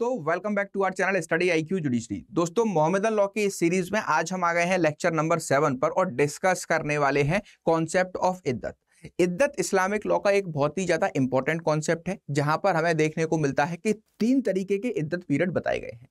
दोस्तों welcome back to our channel study I Q judiciary दोस्तों Mohammedan law के इस सीरीज में आज हम आ गए हैं लेक्चर नंबर सेवन पर और डिस्कस करने वाले हैं कॉन्सेप्ट ऑफ इद्दत इद्दत इस्लामिक लॉ का एक बहुत ही ज़्यादा इंपॉर्टेंट कॉन्सेप्ट है जहां पर हमें देखने को मिलता है कि तीन तरीके के इद्दत पीरियड बताए गए हैं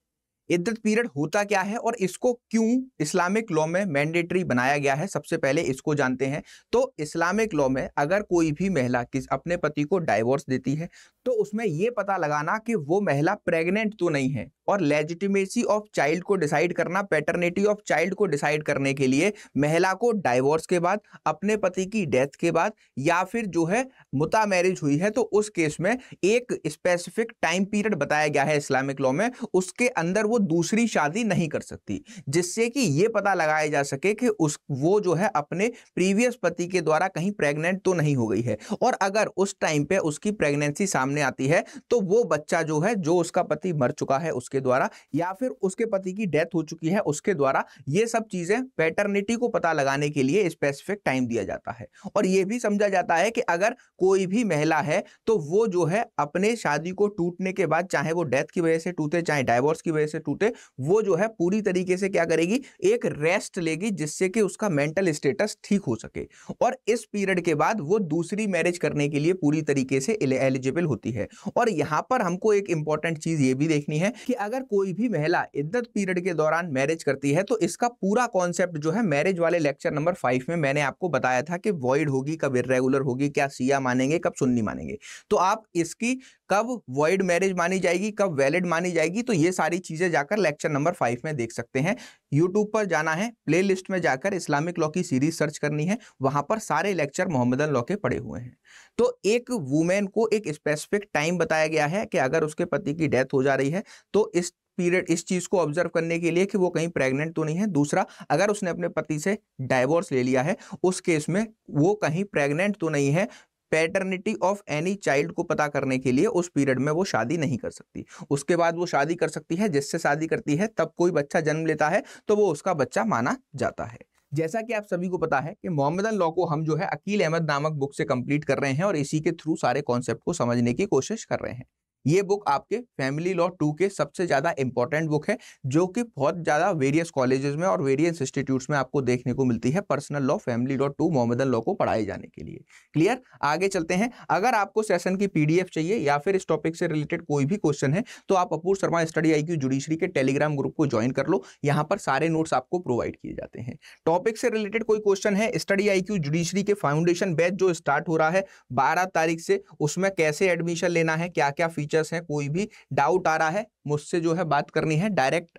इद्दत पीरियड होता क्या है और इसको क्यों इस्लामिक लॉ में मैंडेटरी बनाया गया है सबसे पहले इसको जानते हैं तो इस्लामिक लॉ में अगर कोई भी महिला किस अपने पति को डाइवोर्स देती है तो उसमें यह पता लगाना कि वो महिला प्रेग्नेंट तो नहीं है और लेजिटिमेसी ऑफ चाइल्ड को डिसाइड करना पैटर्निटी ऑफ चाइल्ड को डिसाइड करने के लिए महिला को डाइवोर्स के बाद अपने पति की डेथ के बाद या फिर जो है मुता मैरिज हुई है तो उस केस में एक स्पेसिफिक टाइम पीरियड बताया गया है इस्लामिक लॉ में उसके अंदर वो वो दूसरी शादी नहीं कर सकती जिससे कि ये पता लगाया जा सके कि उस वो जो है अपने प्रीवियस पति के द्वारा कहीं प्रेग्नेंट तो नहीं हो गई है और अगर उस टाइम पे उसकी प्रेगनेंसी सामने आती है तो वो बच्चा जो है जो उसका पति मर चुका है उसके द्वारा या फिर उसके पति की डेथ हो चुकी है उसके द्वारा ये सब चीजें पैटर्निटी को पता लगाने के लिए स्पेसिफिक टाइम दिया जाता है और यह भी समझा जाता है कि अगर कोई भी महिला है तो वो जो है अपने शादी को टूटने के बाद चाहे वो डेथ की वजह से टूटे चाहे डाइवोर्स की वजह से टूटे वो जो है पूरी तरीके से क्या करेगी एक रेस्ट लेगी जिससे कि उसका मेंटल स्टेटस ठीक हो सके और इस पीरियड के बाद वो दूसरी मैरिज करने के लिए पूरी तरीके से एलिजिबल होती है और यहां पर हमको एक इंपॉर्टेंट चीज ये भी देखनी है कि अगर कोई भी महिला इद्दत पीरियड के दौरान मैरिज करती है तो इसका पूरा कॉन्सेप्ट जो है मैरिज वाले लेक्चर नंबर फाइव में मैंने आपको बताया था कि वॉइड होगी कब इरेगुलर होगी क्या सिया मानेंगे कब सुन्नी मानेंगे तो आप इसकी कब वॉइड मैरिज मानी जाएगी कब वैलिड मानी जाएगी तो ये सारी चीजें जाकर लेक्चर नंबर फाइव में देख सकते हैं यूट्यूब पर जाना है प्ले में जाकर इस्लामिक लॉ की सीरीज सर्च करनी है वहां पर सारे लेक्चर मोहम्मदन लॉ के पड़े हुए हैं तो एक वुमेन को एक स्पेसिफिक टाइम बताया गया है कि अगर उसके पति की डेथ हो जा रही है तो इस पीरियड इस चीज़ को ऑब्जर्व करने के लिए कि वो कहीं प्रेग्नेंट तो नहीं है दूसरा अगर उसने अपने पति से डाइवोर्स ले लिया है उस केस में वो कहीं प्रेग्नेंट तो नहीं है पैटर्निटी ऑफ एनी चाइल्ड को पता करने के लिए उस पीरियड में वो शादी नहीं कर सकती उसके बाद वो शादी कर सकती है जिससे शादी करती है तब कोई बच्चा जन्म लेता है तो वो उसका बच्चा माना जाता है जैसा कि आप सभी को पता है कि मोहम्मदन लॉ को हम जो है अकील अहमद नामक बुक से कंप्लीट कर रहे हैं और इसी के थ्रू सारे कॉन्सेप्ट को समझने की कोशिश कर रहे हैं ये बुक आपके फैमिली लॉ टू के सबसे ज़्यादा इंपॉर्टेंट बुक है जो कि बहुत ज़्यादा वेरियस कॉलेजेस में और वेरियस इंस्टीट्यूट्स में आपको देखने को मिलती है personal law family law to Mohammedan law को पढ़ाए जाने के लिए क्लियर आगे चलते हैं अगर आपको सेशन की पीडीएफ चाहिए या फिर इस टॉपिक से रिलेटेड कोई भी क्वेश्चन है तो आप Apoorv Sharma study I judiciary के टेलीग्राम ग्रुप को ज्वाइन कर लो यहाँ पर सारे नोट्स आपको प्रोवाइड किए जाते हैं टॉपिक से रिलेटेड कोई क्वेश्चन है स्टडी आई जुडिशरी के फाउंडेशन बैच जो स्टार्ट हो रहा है बारह तारीख से उसमें कैसे एडमिशन लेना है क्या क्या फीचर टीचर्स हैं कोई भी डाउट आ रहा है मुझसे जो है बात करनी है direct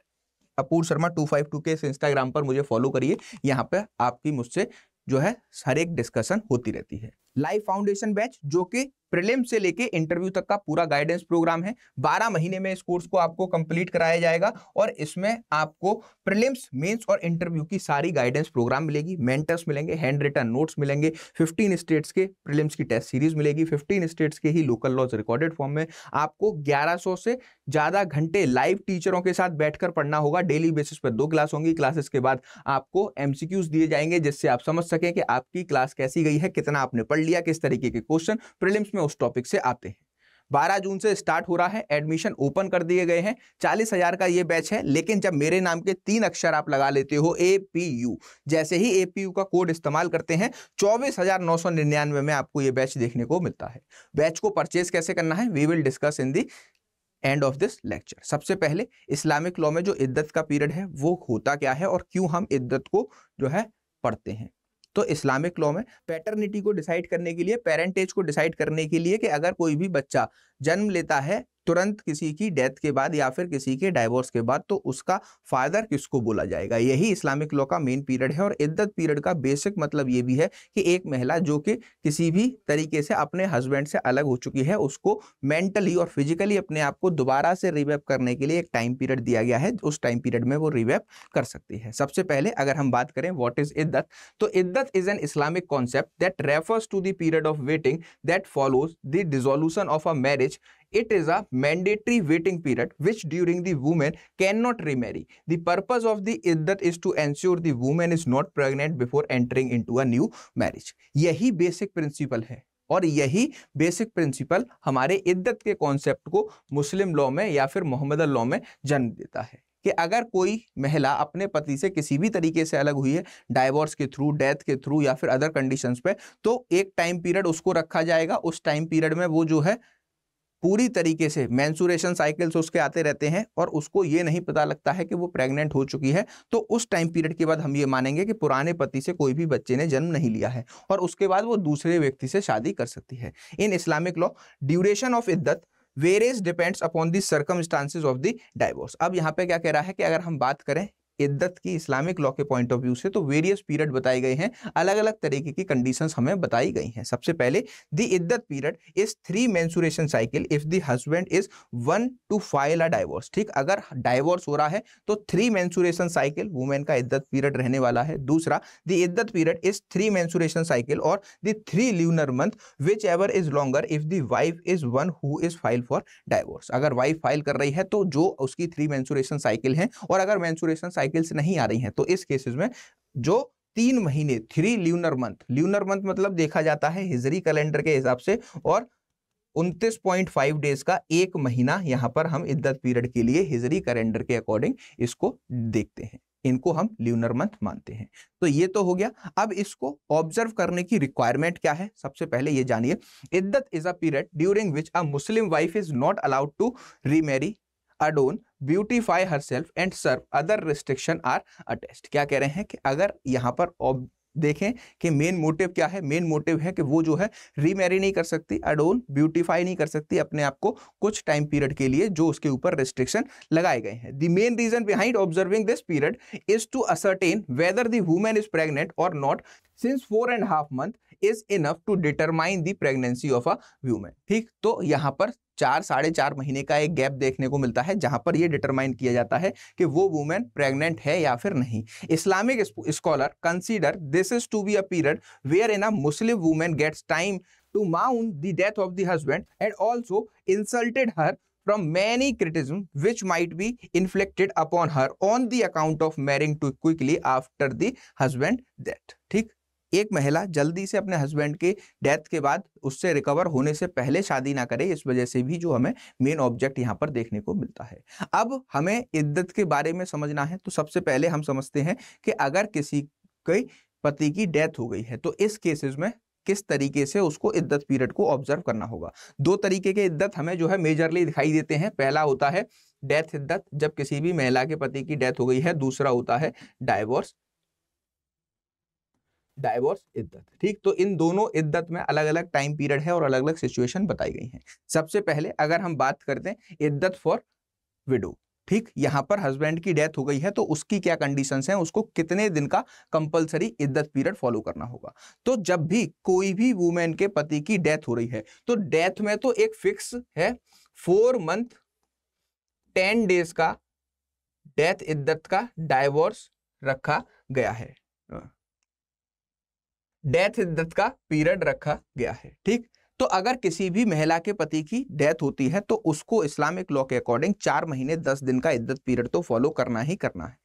Apoorv Sharma two five two के इंस्टाग्राम पर मुझे फॉलो करिए यहाँ पे आपकी मुझसे जो है हर एक डिस्कशन होती रहती है लाइव फाउंडेशन बैच जो कि प्रिलिम्स से लेके इंटरव्यू तक का पूरा गाइडेंस प्रोग्राम है बारह महीने में इस कोर्स को आपको कंप्लीट कराया जाएगा और इसमें आपको प्रिलिम्स मेंस और इंटरव्यू की सारी गाइडेंस प्रोग्राम मिलेगी मेंटर्स मिलेंगे हैंड रिटर्न नोट्स मिलेंगे 15 स्टेट्स के प्रिलिम्स की टेस्ट सीरीज मिलेगी 15 स्टेट्स के ही लोकल लॉज रिकॉर्डेड फॉर्म में आपको ग्यारह से ज़्यादा घंटे लाइव टीचरों के साथ बैठकर पढ़ना होगा डेली बेसिस पर दो क्लास होंगी क्लासेस के बाद आपको एम दिए जाएंगे जिससे आप समझ सकें कि आपकी क्लास कैसी गई है कितना आपने पढ़ लिया किस तरीके के क्वेश्चन प्रिलिम्स में उस टॉपिक से आते हैं 12 जून से स्टार्ट हो रहा है एडमिशन ओपन कर दिए गए हैं चालीस हजार का ये बैच है लेकिन जब मेरे नाम के तीन अक्षर आप लगा लेते हो ए पी यू जैसे ही ए पी यू का कोड इस्तेमाल करते हैं चौबीस हजार नौ सौ निन्यानवे में आपको ये बैच देखने को मिलता है बैच को परचेज कैसे करना है we will discuss in the end of this lecture सबसे पहले इस्लामिक लॉ में जो इद्दत का पीरियड है वो होता क्या है और क्यों हम इद्दत को जो है पढ़ते हैं तो इस्लामिक लॉ में पैटर्निटी को डिसाइड करने के लिए पेरेंटेज को डिसाइड करने के लिए कि अगर कोई भी बच्चा जन्म लेता है तुरंत किसी की डेथ के बाद या फिर किसी के डाइवोर्स के बाद तो उसका फादर किसको बोला जाएगा यही इस्लामिक लॉ का मेन पीरियड है और इद्दत पीरियड का बेसिक मतलब ये भी है कि एक महिला जो कि किसी भी तरीके से अपने हस्बैंड से अलग हो चुकी है उसको मेंटली और फिजिकली अपने आप को दोबारा से रिवेप करने के लिए एक टाइम पीरियड दिया गया है उस टाइम पीरियड में वो रिवेप कर सकती है सबसे पहले अगर हम बात करें वॉट इज इद्दत तो iddat is an Islamic concept that refers to the period of waiting that follows the dissolution of a marriage it is a mandatory waiting period which during the woman cannot remarry. The purpose of the iddat is to ensure the woman is not pregnant before entering into a new marriage. यही basic principle है और यही basic principle हमारे इद्दत के concept को मुस्लिम law में या फिर मोहम्मद लॉ में जन्म देता है कि अगर कोई महिला अपने पति से किसी भी तरीके से अलग हुई है डाइवोर्स के थ्रू डेथ के थ्रू या फिर अदर कंडीशंस पे तो एक टाइम पीरियड उसको रखा जाएगा उस टाइम पीरियड में वो जो है पूरी तरीके से मैंसूरेशन साइकिल्स उसके आते रहते हैं और उसको ये नहीं पता लगता है कि वो प्रेग्नेंट हो चुकी है तो उस टाइम पीरियड के बाद हम ये मानेंगे कि पुराने पति से कोई भी बच्चे ने जन्म नहीं लिया है और उसके बाद वो दूसरे व्यक्ति से शादी कर सकती है in Islamic law duration of iddat various depends upon the circumstances of the divorce अब यहाँ पे क्या कह रहा है कि अगर हम बात करें इद्दत की इस्लामिक लॉ के पॉइंट ऑफ व्यू से तो वेरियस पीरियड बताए गए हैं अलग अलग तरीके की कंडीशंस हमें बताई गई हैं सबसे पहले the iddat period is three menstruation cycle if the husband is one to file a divorce ठीक अगर डाइवोर्स हो रहा है तो थ्री मेंसुरेशन साइकिल वुमेन का इद्दत पीरियड रहने वाला है दूसरा the iddat period is three menstruation cycle और the three lunar month whichever is longer if the wife is one who is file for divorce अगर वाइफ फाइल कर रही है तो जो उसकी थ्री मेंसुरेशन साइकिल है और अगर मेंसुरेशन साइकिल साइकिल्स नहीं आ रही हैं तो इस केसेस में जो तीन महीने three lunar month lunar month मतलब देखा जाता है हिजरी कैलेंडर के हिसाब से और 29.5 डेज का एक महीना यहां पर हम इद्दत पीरियड के लिए हिजरी कैलेंडर के अकॉर्डिंग इसको देखते हैं इनको हम ल्यूनर मंथ मानते हैं तो ये तो हो गया अब इसको ऑब्जर्व करने की रिक्वायरमेंट क्या है सबसे पहले ये जानिए iddat is a period during which a Muslim wife is not allowed to remarry adorn beautify herself and serve other restriction are attest क्या कह रहे हैं कि अगर यहाँ पर देखें कि मेन मोटिव क्या है मेन मोटिव है कि वो जो है रीमेरी नहीं कर सकती अडोन ब्यूटीफाई नहीं कर सकती अपने आप को कुछ टाइम पीरियड के लिए जो उसके ऊपर रिस्ट्रिक्शन लगाए गए हैं the main reason behind observing this period is to ascertain whether the women is pregnant और not since four and half month is enough to determine the pregnancy of a women ठीक तो यहाँ पर चार साढ़े चार महीने का एक गैप देखने को मिलता है जहां पर यह डिटरमाइन किया जाता है कि वो वुमेन प्रेग्नेंट है या फिर नहीं Islamic scholar consider this is to be a period wherein a Muslim women gets time to mount the death of the husband and also insulted her from many criticism which might be inflicted upon her on the account of marrying too quickly after the husband death ठीक एक महिला जल्दी से अपने husband के death के बाद उससे रिकवर होने से पहले शादी ना करे इस वजह से भी जो हमें मेन ऑब्जेक्ट यहाँ पर देखने को मिलता है अब हमें इद्दत के बारे में समझना है तो सबसे पहले हम समझते हैं कि अगर किसी के पति की डेथ हो गई है तो इस केसेस में किस तरीके से उसको इद्दत पीरियड को ऑब्जर्व करना होगा दो तरीके के इद्दत हमें जो है मेजरली दिखाई देते हैं पहला होता है डेथ इद्दत जब किसी भी महिला के पति की डेथ हो गई है दूसरा होता है डाइवोर्स डाइवोर्स इद्दत ठीक तो इन दोनों इद्दत में अलग अलग टाइम पीरियड है और अलग अलग सिचुएशन बताई गई हैं सबसे पहले अगर हम बात करते हैं इद्दत फॉर विडो ठीक यहां पर हस्बैंड की डेथ हो गई है तो उसकी क्या कंडीशंस हैं उसको कितने दिन का कंपलसरी इद्दत पीरियड फॉलो करना होगा तो जब भी कोई भी वुमेन के पति की डेथ हो रही है तो डेथ में तो एक फिक्स है फोर मंथ टेन डेज का डेथ इद्दत का डायवोर्स रखा गया है हाँ। डेथ इद्दत का पीरियड रखा गया है ठीक तो अगर किसी भी महिला के पति की डेथ होती है तो उसको इस्लामिक लॉ के अकॉर्डिंग चार महीने दस दिन का इद्दत पीरियड तो फॉलो करना ही करना है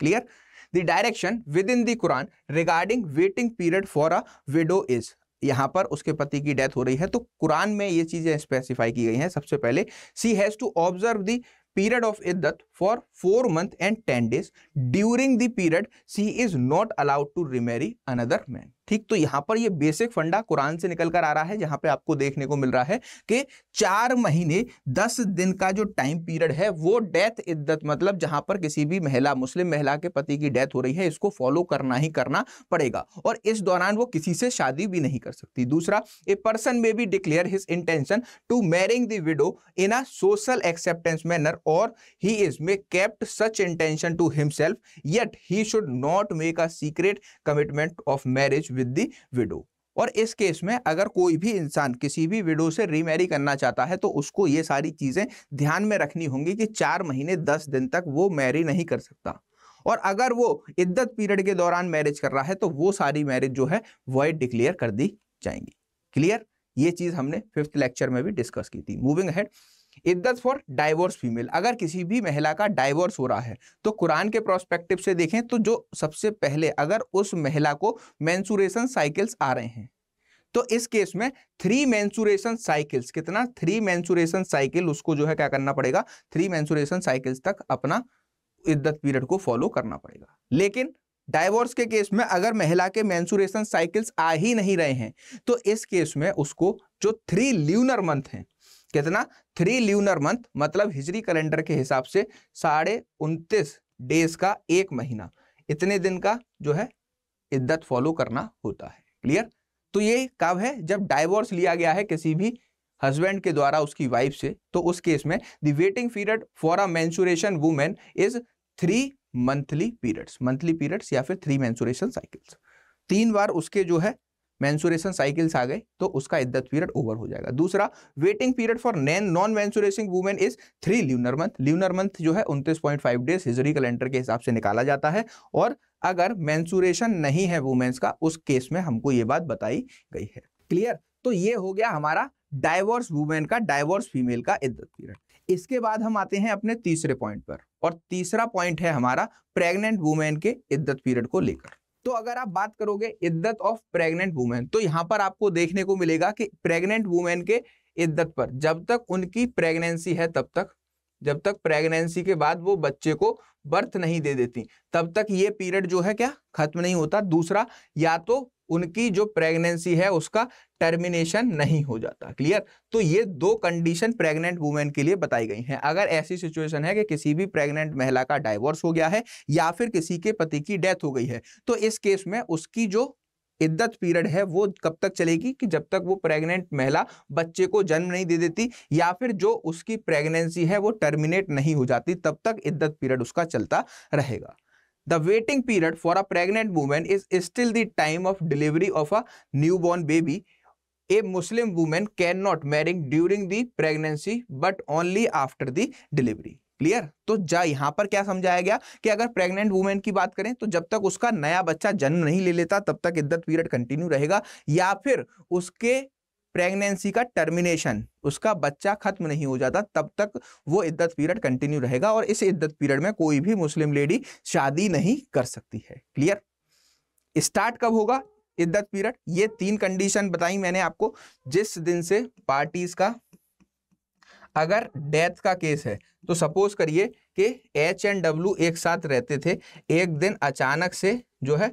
clear the direction within Quran regarding waiting period for a widow is यहां पर उसके पति की डेथ हो रही है तो कुरान में ये चीज़ें स्पेसिफाई की गई हैं सबसे पहले she has to observe the period of iddat for four month and ten days during the period she is not allowed to remarry another man ठीक तो यहां पर ये बेसिक फंडा कुरान से निकल कर आ रहा है जहां पे आपको देखने को मिल रहा है कि चार महीने दस दिन का जो टाइम पीरियड है वो डेथ इद्दत मतलब जहां पर किसी भी महिला मुस्लिम महिला के पति की डेथ हो रही है इसको फॉलो करना ही करना पड़ेगा और इस दौरान वो किसी से शादी भी नहीं कर सकती दूसरा ए पर्सन में भी declare his intention to marrying the widow in a social acceptance manner और he is may kept such intention to himself yet he should not make a secret commitment of marriage with the widow और इस case में अगर कोई भी इंसान किसी भी विडो से रीमैरी करना चाहता है तो उसको ये सारी चीज़ें ध्यान में रखनी होंगी कि चार महीने दस दिन तक वो मैरी नहीं कर सकता और अगर वो इद्दत पीरियड के दौरान मैरिज कर रहा है तो वो सारी मैरिज जो है वॉइड डिक्लेयर कर दी जाएंगी क्लियर ये चीज़ हमने फिफ्थ लेक्चर में भी डिस्कस की थी moving head iddat for divorce female अगर किसी भी महिला का डाइवोर्स हो रहा है तो कुरान के प्रोस्पेक्टिव से देखें तो जो सबसे पहले अगर उस महिला को मैंसूरेशन साइकिल्स आ रहे हैं तो इस केस में थ्री मैंसूरेशन साइकिल्स कितना थ्री मैंसूरेशन साइकिल उसको जो है क्या करना पड़ेगा थ्री मैंसूरेशन साइकिल्स तक अपना इद्दत पीरियड को फॉलो करना पड़ेगा लेकिन डाइवोर्स के केस में अगर महिला के मैंसूरेशन साइकिल्स आ ही नहीं रहे हैं तो इस केस में उसको जो थ्री ल्यूनर मंथ हैं कितना थ्री ल्यूनर मंथ मतलब हिजरी कैलेंडर के हिसाब से साढ़े उनतीस डेज का एक महीना इतने दिन का जो है इद्दत फॉलो करना होता है क्लियर तो ये कब है जब डाइवोर्स लिया गया है किसी भी हस्बैंड के द्वारा उसकी वाइफ से तो उस केस में the waiting period for a menstruation women is three monthly periods monthly periods या फिर थ्री मैंसुरेशन साइकिल्स तीन बार उसके जो है मैंसुरेशन साइकिल्स आ गए तो उसका इद्दत पीरियड ओवर हो जाएगा दूसरा waiting period for non non menstruation women is three lunar month lunar month जो है उनतीस पॉइंट फाइव डेज हिजरी कैलेंडर के हिसाब से निकाला जाता है और अगर मैंसुरेशन नहीं है वुमेन्स का उस केस में हमको ये बात बताई गई है क्लियर तो ये हो गया हमारा डाइवोर्स वुमेन का डाइवोर्स फीमेल का इद्दत पीरियड इसके बाद हम आते हैं अपने तीसरे पॉइंट पर और तीसरा पॉइंट है हमारा प्रेग्नेंट वुमेन के इद्दत पीरियड को लेकर तो अगर आप बात करोगे इद्दत ऑफ प्रेग्नेंट वुमेन तो यहाँ पर आपको देखने को मिलेगा कि प्रेग्नेंट वुमेन के इद्दत पर जब तक उनकी प्रेगनेंसी है तब तक जब तक प्रेगनेंसी के बाद वो बच्चे को बर्थ नहीं दे देती तब तक ये पीरियड जो है क्या खत्म नहीं होता दूसरा या तो उनकी जो प्रेगनेंसी है उसका टर्मिनेशन नहीं हो जाता क्लियर तो ये दो कंडीशन प्रेग्नेंट वुमेन के लिए बताई गई हैं अगर ऐसी सिचुएशन है कि किसी भी प्रेग्नेंट महिला का डाइवोर्स हो गया है या फिर किसी के पति की डेथ हो गई है तो इस केस में उसकी जो इद्दत पीरियड है वो कब तक चलेगी कि जब तक वो प्रेग्नेंट महिला बच्चे को जन्म नहीं दे देती या फिर जो उसकी प्रेगनेंसी है वो टर्मिनेट नहीं हो जाती तब तक इद्दत पीरियड उसका चलता रहेगा the waiting period for a pregnant women is still the time of delivery of a new born baby a Muslim women can not marrying during the pregnancy but only after the delivery clear तो जा यहां पर क्या समझाया गया कि अगर pregnant women की बात करें तो जब तक उसका नया बच्चा जन्म नहीं ले लेता तब तक इद्दत पीरियड कंटिन्यू रहेगा या फिर उसके प्रेगनेंसी का टर्मिनेशन उसका बच्चा खत्म नहीं हो जाता तब तक वो इद्दत पीरियड कंटिन्यू रहेगा और इस इद्दत पीरियड में कोई भी मुस्लिम लेडी शादी नहीं कर सकती है क्लियर स्टार्ट कब होगा इद्दत पीरियड ये तीन कंडीशन बताई मैंने आपको जिस दिन से पार्टीज का अगर डेथ का केस है तो सपोज करिए कि एच एंड डब्ल्यू एक साथ रहते थे एक दिन अचानक से जो है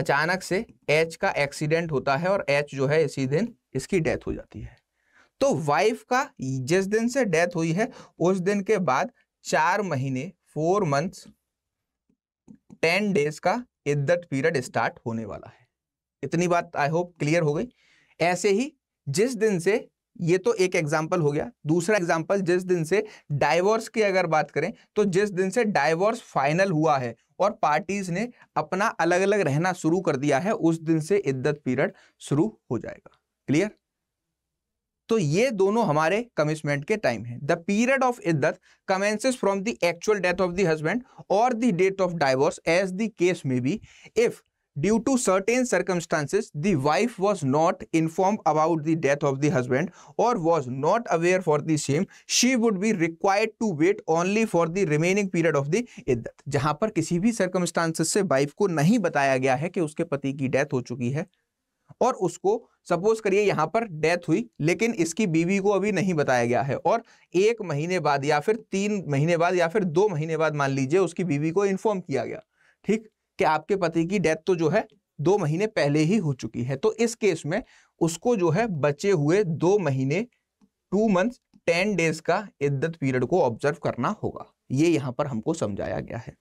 अचानक से एच का एक्सीडेंट होता है और एच जो है इसी दिन इसकी डेथ हो जाती है तो वाइफ का जिस दिन से डेथ हुई है उस दिन के बाद चार महीने फोर मंथ्स टेन डेज का इद्दत पीरियड स्टार्ट होने वाला है इतनी बात आई होप क्लियर हो गई ऐसे ही जिस दिन से ये तो एक एग्जाम्पल हो गया दूसरा एग्जाम्पल जिस दिन से डाइवोर्स की अगर बात करें तो जिस दिन से डाइवोर्स फाइनल हुआ है और पार्टीज ने अपना अलग अलग रहना शुरू कर दिया है उस दिन से इद्दत पीरियड शुरू हो जाएगा क्लियर तो ये दोनों हमारे कमिशमेंट के टाइम है the period of iddat commences from the actual death of the husband और the date of divorce as the case में be if due to certain circumstances the wife was not inform about the death of the husband और was not aware for the same she would be required to wait only for the remaining period of the iddat जहां पर किसी भी circumstances से wife को नहीं बताया गया है कि उसके पति की डेथ हो चुकी है और उसको सपोज करिए यहां पर डेथ हुई लेकिन इसकी बीवी को अभी नहीं बताया गया है और एक महीने बाद या फिर तीन महीने बाद या फिर दो महीने बाद मान लीजिए उसकी बीवी को इन्फॉर्म किया गया ठीक कि आपके पति की डेथ तो जो है दो महीने पहले ही हो चुकी है तो इस केस में उसको जो है बचे हुए दो महीने टू मंथ टेन डेज का इद्दत पीरियड को ऑब्जर्व करना होगा ये यहां पर हमको समझाया गया है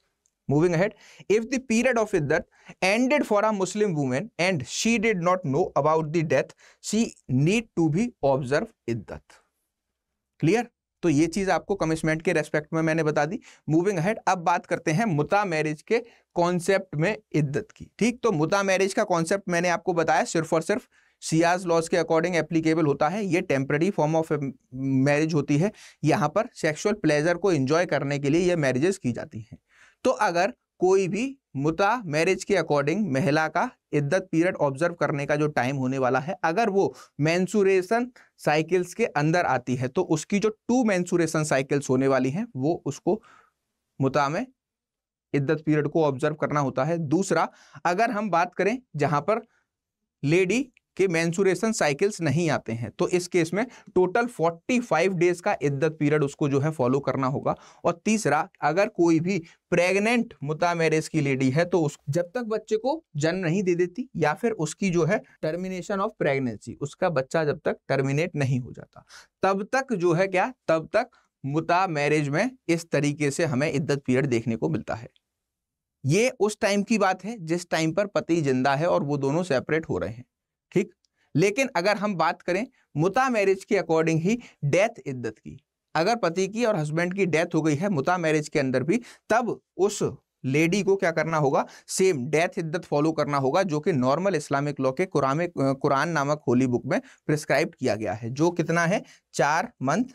moving ahead if the period of iddat ended for a Muslim women and she did not know about the death she need to be observe iddat clear तो ये चीज़ आपको कमिशमेंट के रेस्पेक्ट में मैंने बता दी मूविंग हेड अब बात करते हैं मुता मैरिज के कॉन्सेप्ट में इद्दत की ठीक तो मुता मैरिज का कॉन्सेप्ट मैंने आपको बताया सिर्फ और सिर्फ सियाज लॉज के अकॉर्डिंग एप्लीकेबल होता है ये टेम्प्रेरी फॉर्म ऑफ मैरिज होती है यहाँ पर सेक्सुअल प्लेजर को इंजॉय करने के लिए ये मैरिजेस की जाती हैं तो अगर कोई भी मुता मैरिज के अकॉर्डिंग महिला का इद्दत पीरियड ऑब्जर्व करने का जो टाइम होने वाला है अगर वो मैंसुरेशन साइकिल्स के अंदर आती है तो उसकी जो टू मैंसुरेशन साइकिल्स होने वाली हैं वो उसको मुता में इद्दत पीरियड को ऑब्जर्व करना होता है दूसरा अगर हम बात करें जहां पर लेडी कि मैंसुरेशन साइकिल्स नहीं आते हैं तो इस केस में टोटल 45 डेज का इद्दत पीरियड उसको जो है फॉलो करना होगा और तीसरा अगर कोई भी प्रेग्नेंट मुता मैरिज की लेडी है तो उस जब तक बच्चे को जन्म नहीं दे देती या फिर उसकी जो है टर्मिनेशन ऑफ प्रेगनेंसी उसका बच्चा जब तक टर्मिनेट नहीं हो जाता तब तक जो है क्या तब तक मुता मैरिज में इस तरीके से हमें इद्दत पीरियड देखने को मिलता है ये उस टाइम की बात है जिस टाइम पर पति जिंदा है और वो दोनों सेपरेट हो रहे हैं ठीक लेकिन अगर हम बात करें मुता मैरिज के अकॉर्डिंग ही डेथ इद्दत की अगर पति की और हस्बैंड की डेथ हो गई है मुता मैरिज के अंदर भी तब उस लेडी को क्या करना होगा सेम डेथ इद्दत फॉलो करना होगा जो कि नॉर्मल इस्लामिक लॉ के कुरान कुरान नामक होली बुक में प्रिस्क्राइब किया गया है जो कितना है चार मंथ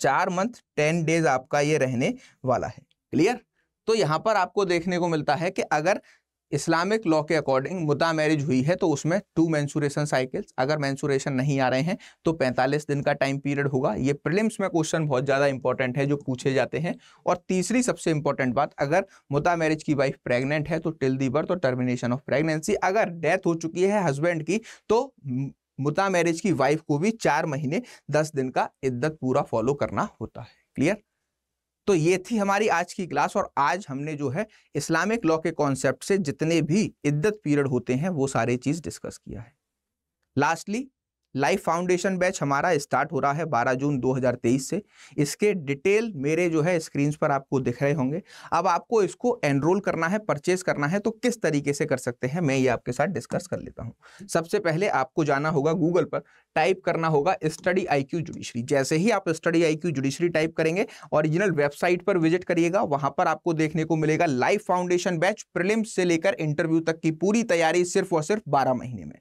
चार मंथ टेन डेज आपका ये रहने वाला है क्लियर तो यहां पर आपको देखने को मिलता है कि अगर इस्लामिक लॉ के अकॉर्डिंग मुदा मैरिज हुई है तो उसमें टू मैंसुरेशन साइकिल्स अगर मैंसुरेशन नहीं आ रहे हैं तो 45 दिन का टाइम पीरियड होगा ये प्रिलिम्स में क्वेश्चन बहुत ज़्यादा इंपॉर्टेंट है जो पूछे जाते हैं और तीसरी सबसे इंपॉर्टेंट बात अगर मुदा मैरिज की वाइफ प्रेग्नेंट है तो टिल दी बर्थ और टर्मिनेशन ऑफ प्रेगनेंसी अगर डेथ हो चुकी है हस्बैंड की तो मुद्दा मैरिज की वाइफ को भी चार महीने दस दिन का इद्दत पूरा फॉलो करना होता है क्लियर तो ये थी हमारी आज की क्लास और आज हमने जो है इस्लामिक लॉ के कॉन्सेप्ट से जितने भी इद्दत पीरियड होते हैं वो सारी चीज़ डिस्कस किया है लास्टली लाइफ फाउंडेशन बैच हमारा स्टार्ट हो रहा है 12 जून 2023 से इसके डिटेल मेरे जो है स्क्रीन पर आपको दिख रहे होंगे अब आपको इसको एनरोल करना है परचेज करना है तो किस तरीके से कर सकते हैं मैं ये आपके साथ डिस्कस कर लेता हूँ सबसे पहले आपको जाना होगा गूगल पर टाइप करना होगा स्टडी आई क्यू जैसे ही आप स्टडी आई क्यू टाइप करेंगे ओरिजिनल वेबसाइट पर विजिट करिएगा वहां पर आपको देखने को मिलेगा लाइफ फाउंडेशन बैच प्रिलिम्स से लेकर इंटरव्यू तक की पूरी तैयारी सिर्फ और सिर्फ बारह महीने में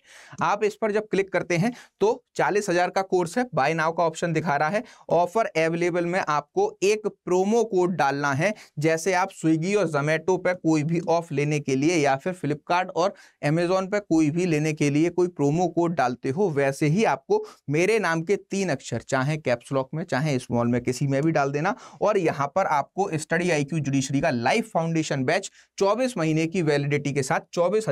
आप इस पर जब क्लिक करते हैं तो तो चालीस हजार का कोर्स है बाय नाव का ऑप्शन दिखा रहा है ऑफर अवेलेबल में आपको एक प्रोमो कोड डालना है जैसे आप स्विगी और जोमेटो पर कोई भी ऑफ लेने के लिए या फिर फ्लिपकार्ट और अमेजोन पर कोई भी लेने के लिए कोई प्रोमो कोड डालते हो वैसे ही आपको मेरे नाम के तीन अक्षर चाहे कैप्सलॉक में चाहे स्मॉल में किसी में भी डाल देना और यहाँ पर आपको स्टडी आई क्यू का लाइफ फाउंडेशन बैच चौबीस महीने की वैलिडिटी के साथ चौबीस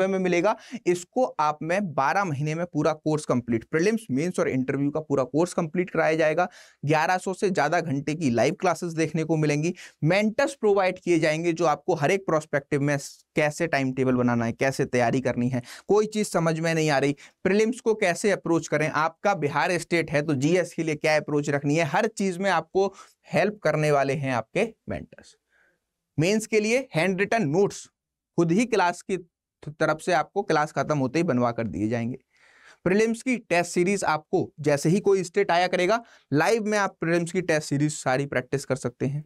में मिलेगा इसको आप में बारह महीने में पूरा कोर्स कंप्लीट प्रीलिम्स मेंस और इंटरव्यू का पूरा कोर्स कंप्लीट कराया जाएगा 1100 से ज़्यादा घंटे की लाइव क्लासेस देखने को मिलेंगी मेंटर्स प्रोवाइड किए जाएंगे जो आपको हर एक प्रोस्पेक्टिव में कैसे टाइम टेबल बनाना है कैसे तैयारी करनी है कोई चीज़ समझ में नहीं आ रही प्रिलिम्स को कैसे अप्रोच करें आपका बिहार स्टेट है तो जीएस के लिए क्या अप्रोच रखनी है हर चीज़ में आपको हेल्प करने वाले हैं आपके मेंटर्स मेंस के लिए हैंड रिटन नोट्स खुद ही क्लास की तरफ से आपको क्लास खत्म होते ही बनवा कर दिए जाएंगे प्रीलिम्स की टेस्ट सीरीज आपको जैसे ही कोई स्टेट आया करेगा लाइव में आप प्रीलिम्स की टेस्ट सीरीज सारी प्रैक्टिस कर सकते हैं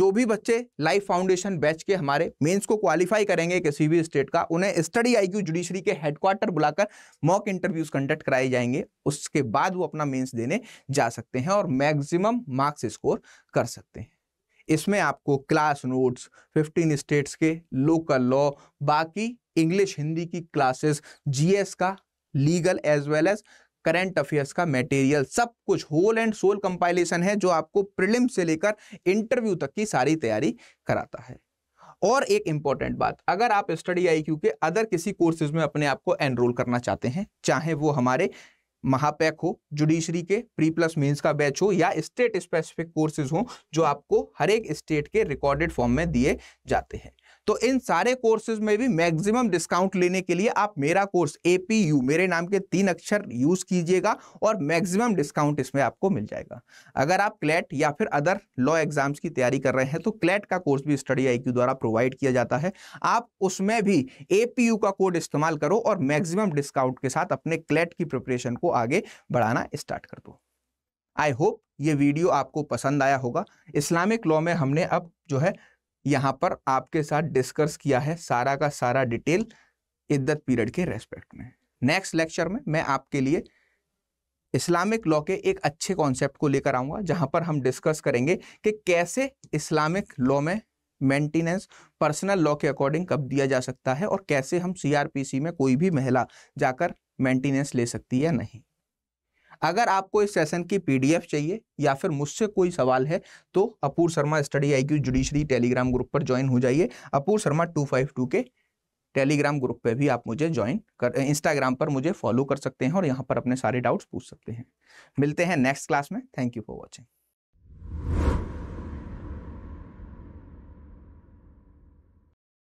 जो भी बच्चे लाइव फाउंडेशन बैच के हमारे मेंस को क्वालिफाई करेंगे किसी भी स्टेट का उन्हें स्टडी आईक्यू जुडिशरी के हेडक्वार्टर बुलाकर मॉक इंटरव्यूज कंडक्ट कराए जाएंगे उसके बाद वो अपना मेंस देने जा सकते हैं और मैक्सिमम मार्क्स स्कोर कर सकते हैं इसमें आपको क्लास नोट्स 15 स्टेट्स के लोकल लॉ बाकी इंग्लिश हिंदी की क्लासेस जीएस का legal as well as current affairs का मटेरियल सब कुछ होल एंड सोल कंपाइलेशन है जो आपको प्रिलिम से लेकर इंटरव्यू तक की सारी तैयारी कराता है और एक इंपॉर्टेंट बात अगर आप स्टडी आई के अदर किसी कोर्सेज में अपने आप को एनरोल करना चाहते हैं चाहे वो हमारे महापैक हो जुडिशरी के प्री प्लस मेंस का बैच हो या स्टेट स्पेसिफिक कोर्सेज हो जो आपको हर एक स्टेट के रिकॉर्डेड फॉर्म में दिए जाते हैं तो इन सारे कोर्सेज में भी मैक्सिमम डिस्काउंट लेने के लिए आप मेरा कोर्स एपीयू मेरे नाम के तीन अक्षर यूज कीजिएगा और मैक्सिमम डिस्काउंट इसमें आपको मिल जाएगा अगर आप क्लैट या फिर अदर लॉ एग्जाम्स की तैयारी कर रहे हैं तो क्लैट का कोर्स भी स्टडी आई द्वारा प्रोवाइड किया जाता है आप उसमें भी एपीयू का कोड इस्तेमाल करो और मैक्सिमम डिस्काउंट के साथ अपने क्लैट की प्रिपरेशन को आगे बढ़ाना स्टार्ट कर दो आई होप ये वीडियो आपको पसंद आया होगा इस्लामिक लॉ में हमने अब जो है यहाँ पर आपके साथ डिस्कस किया है सारा का सारा डिटेल इद्दत पीरियड के रेस्पेक्ट में नेक्स्ट लेक्चर में मैं आपके लिए इस्लामिक लॉ के एक अच्छे कॉन्सेप्ट को लेकर आऊँगा जहाँ पर हम डिस्कस करेंगे कि कैसे इस्लामिक लॉ में मेंटेनेंस पर्सनल लॉ के अकॉर्डिंग कब दिया जा सकता है और कैसे हम सीआरपीसी में कोई भी महिला जाकर मेंटेनेंस ले सकती है या नहीं अगर आपको इस सेशन की पीडीएफ चाहिए या फिर मुझसे कोई सवाल है तो Apoor Sharma study I Q judiciary Telegram group पर ज्वाइन हो जाइए Apoor Sharma two five two के टेलीग्राम ग्रुप पे भी आप मुझे ज्वाइन कर इंस्टाग्राम पर मुझे फॉलो कर सकते हैं और यहाँ पर अपने सारे डाउट्स पूछ सकते हैं मिलते हैं नेक्स्ट क्लास में थैंक यू फॉर वॉचिंग